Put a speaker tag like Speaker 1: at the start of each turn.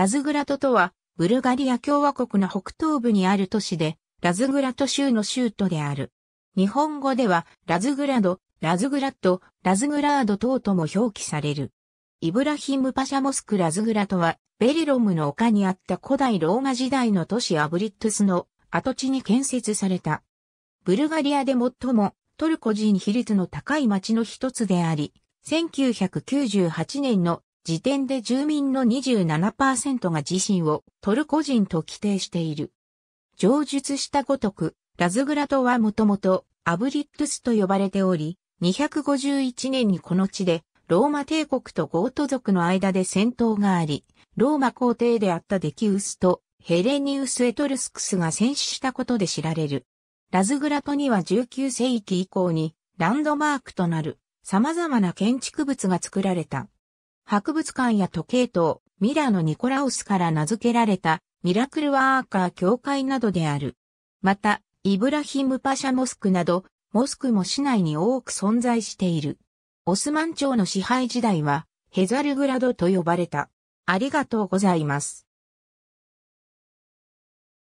Speaker 1: ラズグラトとは、ブルガリア共和国の北東部にある都市で、ラズグラト州の州都である。日本語では、ラズグラド、ラズグラット、ラズグラード等とも表記される。イブラヒムパシャモスクラズグラトは、ベリロムの丘にあった古代ローマ時代の都市アブリットスの跡地に建設された。ブルガリアで最もトルコ人比率の高い町の一つであり、1998年の時点で住民の27%が自身をトルコ人と規定している。上述したごとく、ラズグラトはもともとアブリットスと呼ばれており、251年にこの地でローマ帝国とゴート族の間で戦闘があり、ローマ皇帝であったデキウスとヘレニウス・エトルスクスが戦死したことで知られる。ラズグラトには19世紀以降にランドマークとなる様々な建築物が作られた。博物館や時計塔、ミラのニコラウスから名付けられたミラクルワーカー協会などである。また、イブラヒムパシャモスクなど、モスクも市内に多く存在している。オスマン朝の支配時代は、ヘザルグラドと呼ばれた。ありがとうございます。